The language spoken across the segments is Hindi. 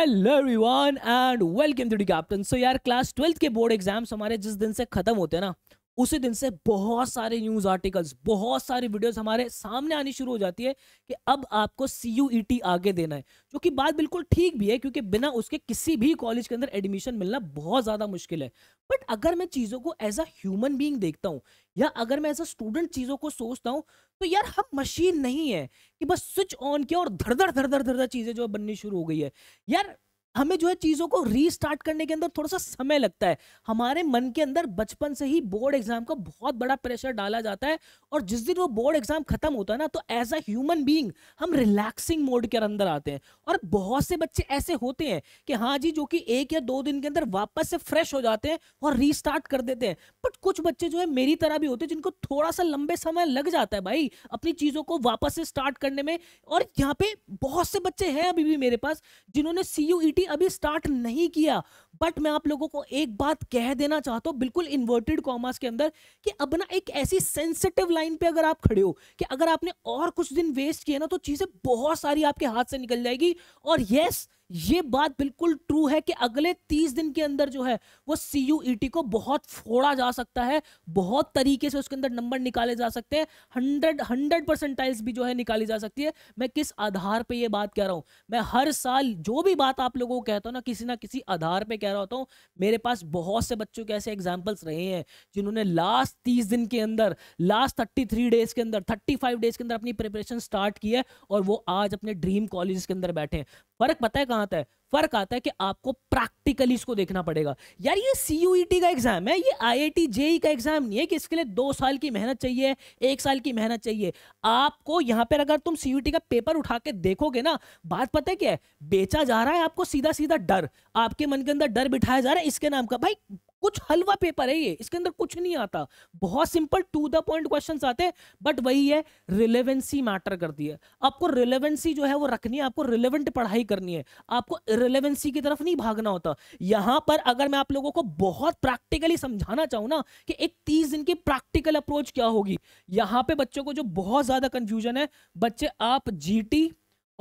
hello everyone and welcome to the captain so यार क्लास ट्वेल्थ के बोर्ड एग्जाम्स हमारे जिस दिन से खत्म होते हैं ना उसी दिन से बहुत सारे न्यूज आर्टिकल्स बहुत सारी वीडियोस हमारे सामने आनी शुरू हो जाती है कि अब आपको सी e आगे देना है जो कि बात बिल्कुल ठीक भी है क्योंकि बिना उसके किसी भी कॉलेज के अंदर एडमिशन मिलना बहुत ज़्यादा मुश्किल है बट अगर मैं चीज़ों को एज अ ह्यूमन बींग देखता हूँ या अगर मैं एज अ स्टूडेंट चीज़ों को सोचता हूँ तो यार हम मशीन नहीं है कि बस स्विच ऑन किया और धड़धड़ धड़धड़ धड़धड़ चीज़ें जो बननी शुरू हो गई है यार हमें जो है चीज़ों को रीस्टार्ट करने के अंदर थोड़ा सा समय लगता है हमारे मन के अंदर बचपन से ही बोर्ड एग्जाम का बहुत बड़ा प्रेशर डाला जाता है और जिस दिन वो बोर्ड एग्जाम खत्म होता है ना तो एज अ ह्यूमन बीइंग हम रिलैक्सिंग मोड के अंदर आते हैं और बहुत से बच्चे ऐसे होते हैं कि हाँ जी जो कि एक या दो दिन के अंदर वापस से फ्रेश हो जाते हैं और रीस्टार्ट कर देते हैं बट कुछ बच्चे जो है मेरी तरह भी होते हैं जिनको थोड़ा सा लंबे समय लग जाता है भाई अपनी चीज़ों को वापस से स्टार्ट करने में और यहाँ पे बहुत से बच्चे हैं अभी भी मेरे पास जिन्होंने सी ऑलरेडी अभी स्टार्ट नहीं किया बट मैं आप लोगों को एक बात कह देना चाहता हूँ बिल्कुल इन्वर्टेड कॉमर्स के अंदर कि अब ना एक ऐसी सेंसिटिव लाइन पे अगर आप खड़े हो कि अगर आपने और कुछ दिन वेस्ट किया ना तो चीज़ें बहुत सारी आपके हाथ से निकल जाएगी और यस yes, ये बात बिल्कुल ट्रू है कि अगले तीस दिन के अंदर जो है वो सी यू ई टी को बहुत फोड़ा जा सकता है बहुत तरीके से उसके अंदर नंबर निकाले जा सकते हैं हंड्रेड हंड्रेड परसेंटाइल्स भी जो है निकाली जा सकती है मैं किस आधार पे ये बात कह रहा हूँ मैं हर साल जो भी बात आप लोगों को कहता हूँ ना किसी ना किसी आधार पर कह रहा होता हूँ मेरे पास बहुत से बच्चों के ऐसे एग्जाम्पल्स रहे हैं जिन्होंने लास्ट तीस दिन के अंदर लास्ट थर्टी थ्री डेज के अंदर थर्टी फाइव डेज के अंदर अपनी प्रिपरेशन स्टार्ट की है और वो आज अपने ड्रीम कॉलेज के अंदर बैठे हैं फर्क पता है कहां आता है फर्क आता है कि आपको प्रैक्टिकली इसको देखना पड़ेगा यार ये CUET का एग्जाम है ये टी जेई e का एग्जाम नहीं है कि इसके लिए दो साल की मेहनत चाहिए एक साल की मेहनत चाहिए आपको यहाँ पर अगर तुम CUET का पेपर उठा के देखोगे ना बात पता है क्या है बेचा जा रहा है आपको सीधा सीधा डर आपके मन के अंदर डर बिठाया जा रहा है इसके नाम का भाई कुछ हलवा पेपर है ये इसके अंदर कुछ नहीं आता बहुत simple to the point question आते हैं बट वही है रिलेवेंसी मैटर करती है आपको रिलेवेंसी जो है वो रखनी है आपको रिलेवेंट पढ़ाई करनी है आपको रिलेवेंसी की तरफ नहीं भागना होता यहां पर अगर मैं आप लोगों को बहुत प्रैक्टिकली समझाना चाहूँ ना कि एक तीस दिन की प्रैक्टिकल अप्रोच क्या होगी यहाँ पे बच्चों को जो बहुत ज्यादा कंफ्यूजन है बच्चे आप जी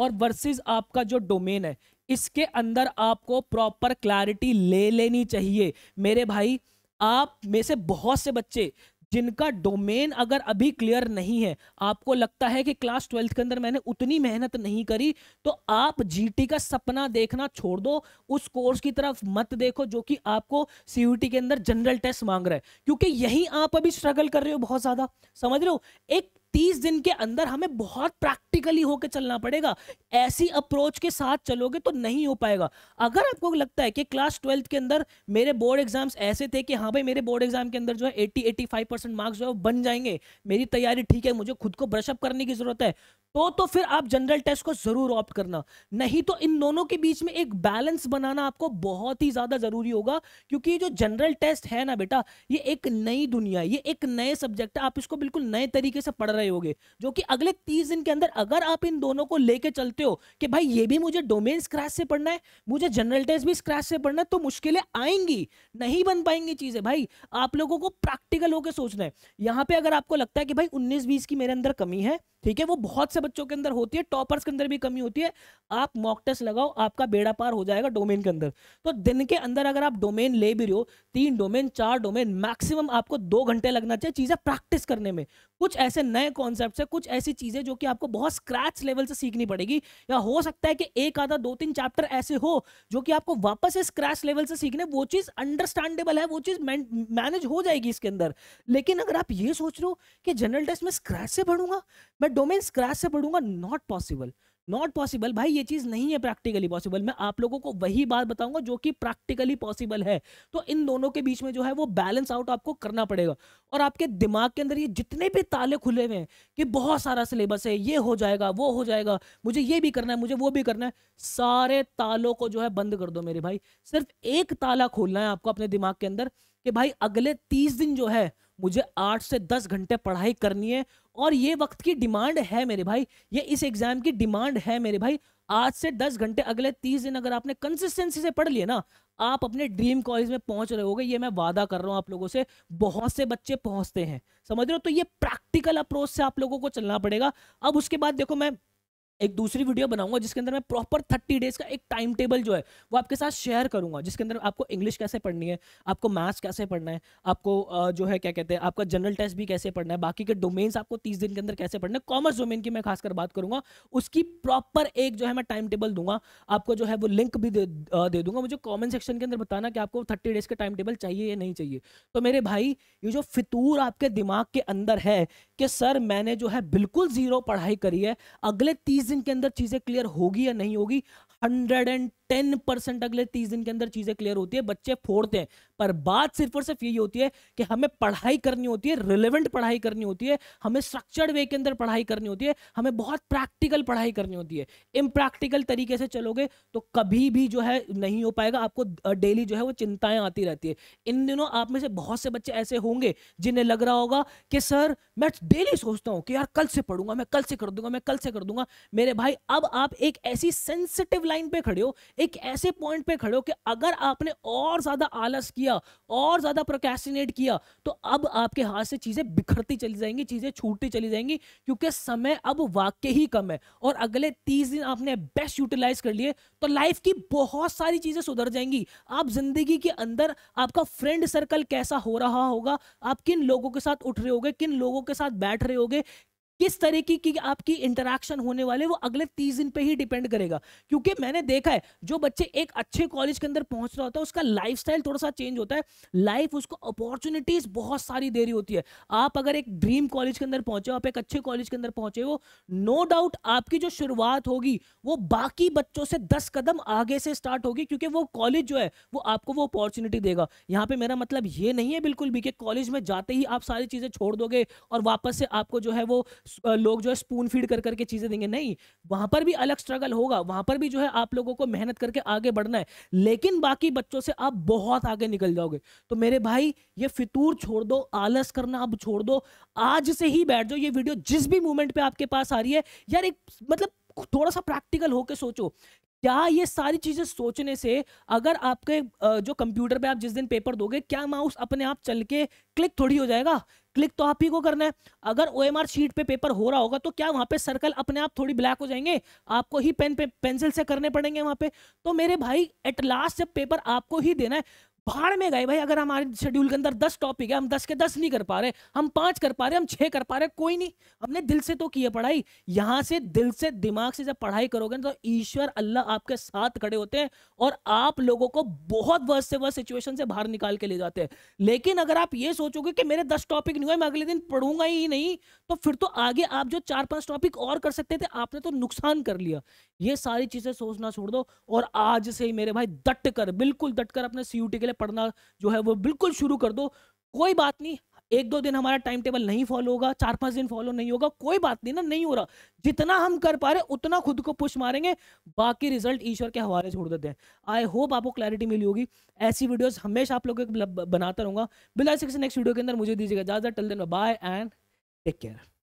और वर्सेस आपका जो डोमेन है इसके अंदर आपको प्रॉपर क्लैरिटी ले लेनी चाहिए मेरे भाई आप में से बहुत से बच्चे जिनका डोमेन अगर अभी क्लियर नहीं है आपको लगता है कि क्लास ट्वेल्थ के अंदर मैंने उतनी मेहनत नहीं करी तो आप जीटी का सपना देखना छोड़ दो उस कोर्स की तरफ मत देखो जो कि आपको सीयूटी के अंदर जनरल टेस्ट मांग रहा है क्योंकि यही आप अभी स्ट्रगल कर रहे हो बहुत ज़्यादा समझ रहे हो एक तीस दिन के अंदर हमें बहुत प्रैक्टिकली होकर चलना पड़ेगा ऐसी अप्रोच के साथ चलोगे तो नहीं हो पाएगा अगर आपको लगता है कि क्लास ट्वेल्थ के अंदर मेरे बोर्ड एग्जाम्स ऐसे थे कि हाँ भाई मेरे बोर्ड एग्जाम के अंदर जो है eighty eighty five percent marks जो है बन जाएंगे मेरी तैयारी ठीक है मुझे खुद को ब्रशअप करने की जरूरत है तो तो फिर आप जनरल टेस्ट को जरूर ऑप्ट करना नहीं तो इन दोनों के बीच में एक बैलेंस बनाना आपको बहुत ही ज्यादा जरूरी होगा क्योंकि जो जनरल टेस्ट है ना बेटा ये एक नई दुनिया ये एक नए सब्जेक्ट है आप इसको बिल्कुल नए तरीके से पढ़ रहे रहे होगे जो कि अगले तीस दिन के अंदर अगर आप इन दोनों को लेके चलते हो कि भाई ये भी मुझे डोमेन स्क्रैच से पढ़ना है मुझे जनरल टेस्ट भी स्क्रैच से पढ़ना है तो मुश्किलें आएंगी नहीं बन पाएंगी चीज़ें भाई आप लोगों को प्रैक्टिकल होकर सोचना है यहाँ पे अगर आपको लगता है कि भाई उन्नीस बीस की मेरे अंदर कमी है ठीक है वो बहुत से बच्चों के अंदर होती है टॉपर्स के अंदर भी कमी होती है आप मॉक टेस्ट लगाओ आपका बेड़ा पार हो जाएगा डोमेन के अंदर तो दिन के अंदर अगर आप डोमेन ले भी रहे हो तीन डोमेन चार डोमेन मैक्सिमम आपको दो घंटे लगना चाहिए चीज़ें प्रैक्टिस करने में कुछ ऐसे नए नए कॉन्सेप्ट है कुछ ऐसी चीजें जो कि आपको बहुत स्क्रैच लेवल से सीखनी पड़ेगी या हो सकता है कि एक आधा दो तीन चैप्टर ऐसे हो जो कि आपको वापस से स्क्रैच लेवल से सीखने वो चीज अंडरस्टैंडेबल है वो चीज मैनेज हो जाएगी इसके अंदर लेकिन अगर आप ये सोच रहे हो कि जनरल टेस्ट में स्क्रैच से पढ़ूंगा मैं डोमेन स्क्रैच से पढ़ूंगा नॉट पॉसिबल नॉट पॉसिबल भाई ये चीज़ नहीं है प्रैक्टिकली पॉसिबल मैं आप लोगों को वही बात बताऊंगा जो कि प्रैक्टिकली पॉसिबल है तो इन दोनों के बीच में जो है वो बैलेंस आउट आपको करना पड़ेगा और आपके दिमाग के अंदर ये जितने भी ताले खुले हुए हैं कि बहुत सारा सिलेबस है ये हो जाएगा वो हो जाएगा मुझे ये भी करना है मुझे वो भी करना है सारे तालों को जो है बंद कर दो मेरे भाई सिर्फ एक ताला खोलना है आपको अपने दिमाग के अंदर कि भाई अगले तीस दिन जो है मुझे आठ से दस घंटे पढ़ाई करनी है और ये वक्त की डिमांड है मेरे भाई ये इस एग्जाम की डिमांड है मेरे भाई आज से दस घंटे अगले तीस दिन अगर आपने कंसिस्टेंसी से पढ़ लिए ना आप अपने ड्रीम कॉलेज में पहुंच रहे होगे ये मैं वादा कर रहा हूं आप लोगों से बहुत से बच्चे पहुंचते हैं समझ रहे हो तो ये प्रैक्टिकल अप्रोच से आप लोगों को चलना पड़ेगा अब उसके बाद देखो मैं एक दूसरी वीडियो बनाऊंगा जिसके अंदर मैं प्रॉपर थर्टी डेज का एक टाइम टेबल जो है वो आपके साथ शेयर करूंगा जिसके अंदर आपको इंग्लिश कैसे पढ़नी है आपको मैथ्स कैसे पढ़ना है आपको जो है क्या कहते हैं आपका जनरल टेस्ट भी कैसे पढ़ना है बाकी के डोमेन्स आपको तीस दिन के अंदर कैसे पढ़ना है कॉमर्स डोमेन की मैं खासकर बात करूंगा उसकी प्रॉपर एक जो है मैं टाइम टेबल दूंगा आपको जो है वो लिंक भी दे, दे दूंगा मुझे कॉमेंट सेक्शन के अंदर बताना कि आपको थर्टी डेज का टाइम टेबल चाहिए या नहीं चाहिए तो मेरे भाई ये जो फितूर आपके दिमाग के अंदर है कि सर मैंने जो है बिल्कुल जीरो पढ़ाई करी है अगले तीस दिन के अंदर चीजें क्लियर होगी या नहीं होगी हंड्रेड एंड टेन परसेंट अगले तीस दिन के अंदर चीजें क्लियर होती है बच्चे फोड़ते हैं पर बात सिर्फ और सिर्फ यही होती है कि हमें पढ़ाई करनी होती है रिलेवेंट पढ़ाई करनी होती है हमें स्ट्रक्चर्ड वे के अंदर पढ़ाई करनी होती है हमें बहुत प्रैक्टिकल पढ़ाई करनी होती है इम्प्रैक्टिकल तरीके से चलोगे तो कभी भी जो है नहीं हो पाएगा आपको डेली जो है वो चिंताएं आती रहती है इन दिनों आप में से बहुत से बच्चे ऐसे होंगे जिन्हें लग रहा होगा कि सर मैं डेली सोचता हूँ कि यार कल से पढ़ूंगा मैं कल से कर दूंगा मैं कल से कर दूंगा मेरे भाई अब आप एक ऐसी सेंसिटिव लाइन पे खड़े हो एक ऐसे पॉइंट पे खड़े हो कि अगर आपने और ज्यादा आलस किया और ज्यादा प्रोकेस्टिनेट किया तो अब आपके हाथ से चीजें बिखरती चली जाएंगी चीजें छूटती चली जाएंगी क्योंकि समय अब वाकई ही कम है और अगले तीस दिन आपने बेस्ट यूटिलाइज कर लिए तो लाइफ की बहुत सारी चीजें सुधर जाएंगी आप जिंदगी के अंदर आपका फ्रेंड सर्कल कैसा हो रहा होगा आप किन लोगों के साथ उठ रहे होगे किन लोगों के साथ बैठ रहे होगे किस तरीके की आपकी इंटरेक्शन होने वाले वो अगले तीस दिन पे ही डिपेंड करेगा क्योंकि मैंने देखा है जो बच्चे एक अच्छे कॉलेज के अंदर पहुंच रहा होता है उसका लाइफ थोड़ा सा चेंज होता है लाइफ उसको अपॉर्चुनिटीज बहुत सारी दे रही होती है आप अगर एक ड्रीम कॉलेज के अंदर पहुंचे हो आप एक अच्छे कॉलेज के अंदर पहुंचे हो नो डाउट आपकी जो शुरुआत होगी वो बाकी बच्चों से दस कदम आगे से स्टार्ट होगी क्योंकि वो कॉलेज जो है वो आपको वो अपॉर्चुनिटी देगा यहाँ पे मेरा मतलब ये नहीं है बिल्कुल भी कि कॉलेज में जाते ही आप सारी चीज़ें छोड़ दोगे और वापस से आपको जो है वो लोग जो है स्पून फीड कर करके चीज़ें देंगे नहीं वहां पर भी अलग स्ट्रगल होगा वहां पर भी जो है आप लोगों को मेहनत करके आगे बढ़ना है लेकिन बाकी बच्चों से आप बहुत आगे निकल जाओगे तो मेरे भाई ये फितूर छोड़ दो आलस करना अब छोड़ दो आज से ही बैठ जाओ ये वीडियो जिस भी मोमेंट पे आपके पास आ रही है यार एक मतलब थोड़ा सा प्रैक्टिकल होके सोचो क्या ये सारी चीज़ें सोचने से अगर आपके जो कंप्यूटर पे आप जिस दिन पेपर दोगे क्या माउस अपने आप चल के क्लिक थोड़ी हो जाएगा क्लिक तो आप ही को करना है अगर ओ शीट पे पेपर हो रहा होगा तो क्या वहां पे सर्कल अपने आप थोड़ी ब्लैक हो जाएंगे आपको ही पेन पे पेंसिल से करने पड़ेंगे वहां पे तो मेरे भाई एट लास्ट जब पेपर आपको ही देना है पहाड़ में गए भाई अगर हमारे शेड्यूल के अंदर दस टॉपिक है हम दस के दस नहीं कर पा रहे हम पाँच कर पा रहे हम छः कर पा रहे कोई नहीं अपने दिल से तो है पढ़ाई यहाँ से दिल से दिमाग से जब पढ़ाई करोगे तो ईश्वर अल्लाह आपके साथ खड़े होते हैं और आप लोगों को बहुत वर्ष से वर्ष सिचुएशन से बाहर निकाल के ले जाते हैं लेकिन अगर आप ये सोचोगे कि मेरे दस टॉपिक नहीं हुए मैं अगले दिन पढ़ूंगा ही नहीं तो फिर तो आगे आप जो चार पाँच टॉपिक और कर सकते थे आपने तो नुकसान कर लिया ये सारी चीज़ें सोचना छोड़ दो और आज से ही मेरे भाई दट कर बिल्कुल दट कर अपने सी के लिए पढ़ना जो है वो बिल्कुल शुरू कर दो कोई बात नहीं एक दो दिन हमारा टाइम टेबल नहीं फॉलो होगा चार पांच दिन फॉलो नहीं होगा कोई बात नहीं ना नहीं हो रहा जितना हम कर पा रहे उतना खुद को पुश मारेंगे बाकी रिजल्ट ईश्वर के हवाले छोड़ देते हैं आई होप आपको क्लैरिटी मिली होगी ऐसी वीडियोस हमेशा आप लोगों को मतलब बनाता रहूंगा बिला सिक्स नेक्स्ट वीडियो के अंदर मुझे दीजिएगा ज्यादा टल दिन बाय एंड टेक केयर